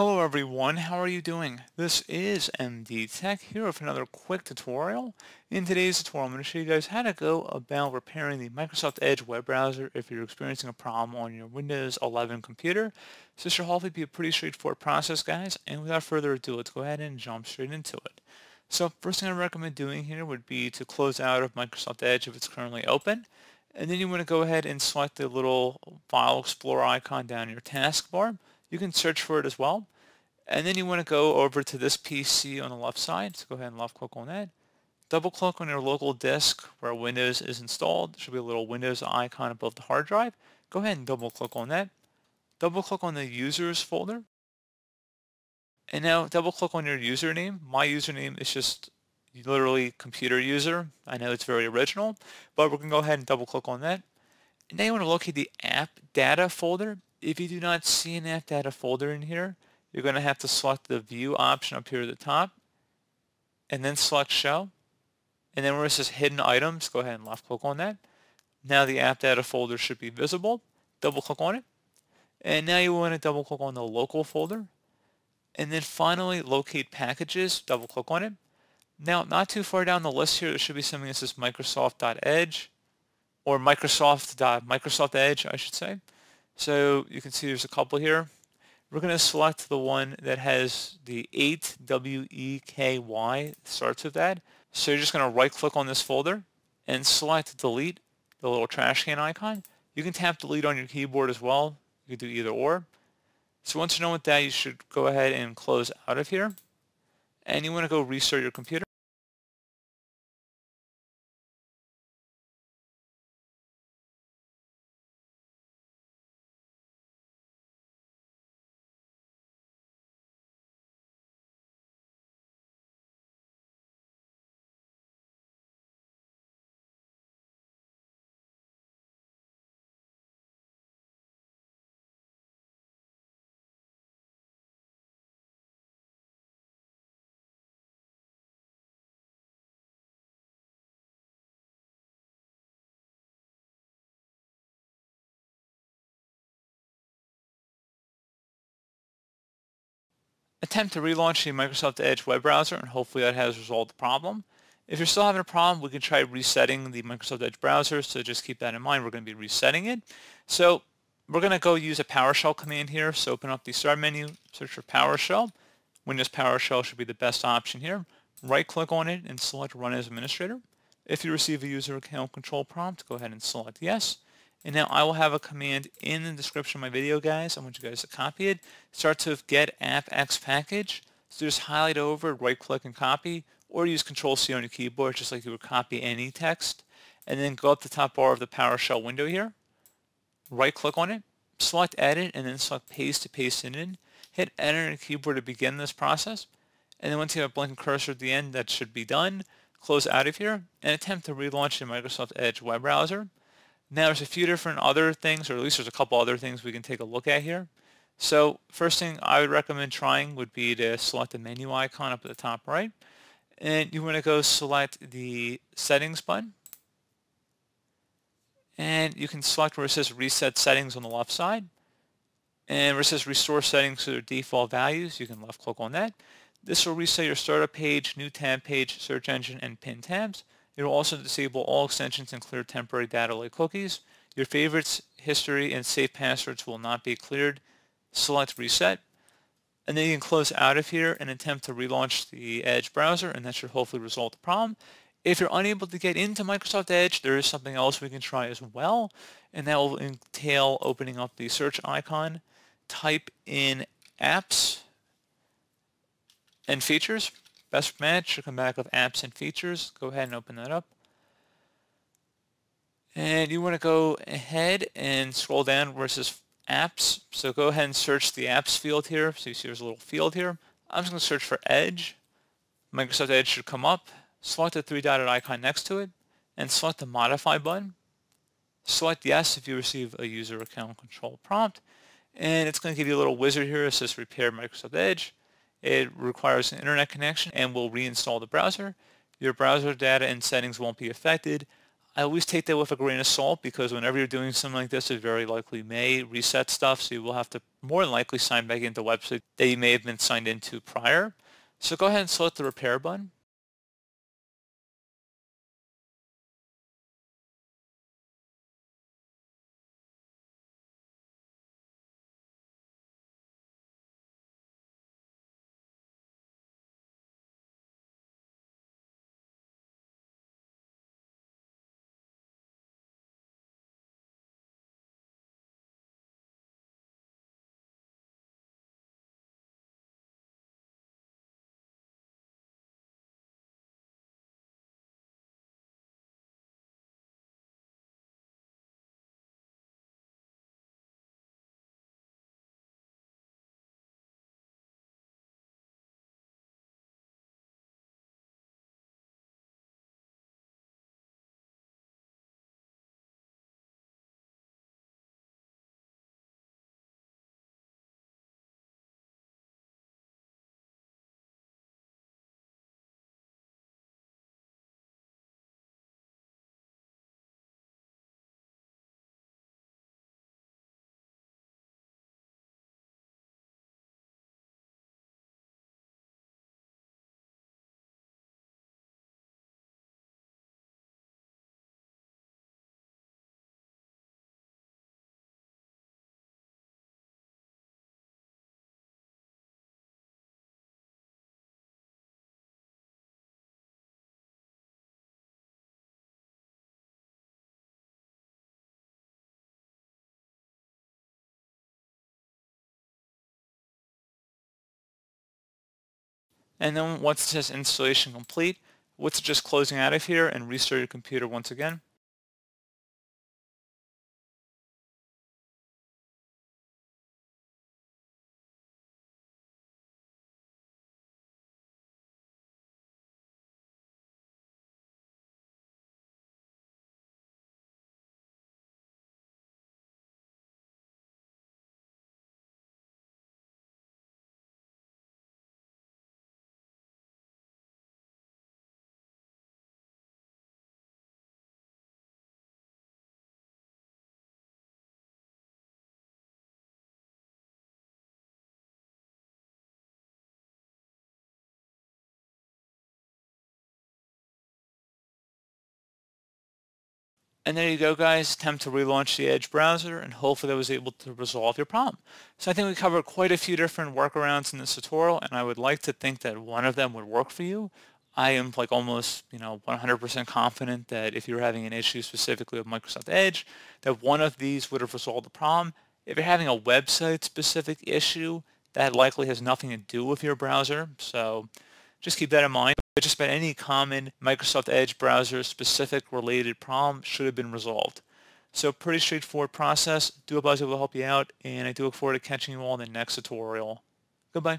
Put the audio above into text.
Hello everyone, how are you doing? This is MD Tech here with another quick tutorial. In today's tutorial, I'm going to show you guys how to go about repairing the Microsoft Edge web browser if you're experiencing a problem on your Windows 11 computer. So this should hopefully be a pretty straightforward process, guys, and without further ado, let's go ahead and jump straight into it. So first thing I recommend doing here would be to close out of Microsoft Edge if it's currently open, and then you want to go ahead and select the little File Explorer icon down in your taskbar. You can search for it as well. And then you want to go over to this PC on the left side. So go ahead and left click on that. Double click on your local disk where Windows is installed. There should be a little Windows icon above the hard drive. Go ahead and double click on that. Double click on the users folder. And now double click on your username. My username is just literally computer user. I know it's very original, but we're going to go ahead and double click on that. And now you want to locate the app data folder if you do not CNF data folder in here, you're going to have to select the View option up here at the top, and then select Show. And then where it says Hidden Items, go ahead and left-click on that. Now the app data folder should be visible. Double-click on it. And now you want to double-click on the local folder. And then finally, locate packages, double-click on it. Now, not too far down the list here, there should be something that says Microsoft.edge or Microsoft.microsoft.edge, I should say. So you can see there's a couple here. We're going to select the one that has the 8WEKY starts with that. So you're just going to right click on this folder and select delete, the little trash can icon. You can tap delete on your keyboard as well. You can do either or. So once you're done with that, you should go ahead and close out of here. And you want to go restart your computer. attempt to relaunch the Microsoft Edge web browser and hopefully that has resolved the problem. If you're still having a problem, we can try resetting the Microsoft Edge browser, so just keep that in mind. We're going to be resetting it. So we're going to go use a PowerShell command here. So open up the start menu, search for PowerShell. Windows PowerShell should be the best option here. Right-click on it and select Run as Administrator. If you receive a user account control prompt, go ahead and select Yes. And now I will have a command in the description of my video, guys. I want you guys to copy it. Start with get app x package. So just highlight over, right click and copy, or use control C on your keyboard just like you would copy any text. And then go up the top bar of the PowerShell window here, right click on it, select edit, and then select paste to paste it in. Hit enter on your keyboard to begin this process. And then once you have a blinking cursor at the end, that should be done. Close out of here and attempt to relaunch the Microsoft Edge web browser. Now there's a few different other things, or at least there's a couple other things we can take a look at here. So first thing I would recommend trying would be to select the menu icon up at the top right. And you want to go select the settings button. And you can select where it says reset settings on the left side. And where it says restore settings to their default values, you can left click on that. This will reset your startup page, new tab page, search engine, and pin tabs. It will also disable all extensions and clear temporary data like cookies. Your favorites, history, and safe passwords will not be cleared. Select reset. And then you can close out of here and attempt to relaunch the Edge browser, and that should hopefully resolve the problem. If you're unable to get into Microsoft Edge, there is something else we can try as well, and that will entail opening up the search icon, type in apps and features, Best match should come back with apps and features. Go ahead and open that up. And you want to go ahead and scroll down where it says apps. So go ahead and search the apps field here. So you see there's a little field here. I'm just going to search for Edge. Microsoft Edge should come up. Select the three-dotted icon next to it and select the Modify button. Select Yes if you receive a user account control prompt. And it's going to give you a little wizard here. It says Repair Microsoft Edge. It requires an internet connection and will reinstall the browser. Your browser data and settings won't be affected. I always take that with a grain of salt because whenever you're doing something like this, it very likely may reset stuff, so you will have to more than likely sign back into a website that you may have been signed into prior. So go ahead and select the repair button. And then once it says installation complete, what's just closing out of here and restart your computer once again. And there you go, guys. Time to relaunch the Edge browser, and hopefully that was able to resolve your problem. So I think we covered quite a few different workarounds in this tutorial, and I would like to think that one of them would work for you. I am like almost, you know, 100% confident that if you're having an issue specifically with Microsoft Edge, that one of these would have resolved the problem. If you're having a website-specific issue, that likely has nothing to do with your browser, so just keep that in mind but just about any common Microsoft Edge browser specific related problem should have been resolved. So pretty straightforward process. Do will to help you out, and I do look forward to catching you all in the next tutorial. Goodbye.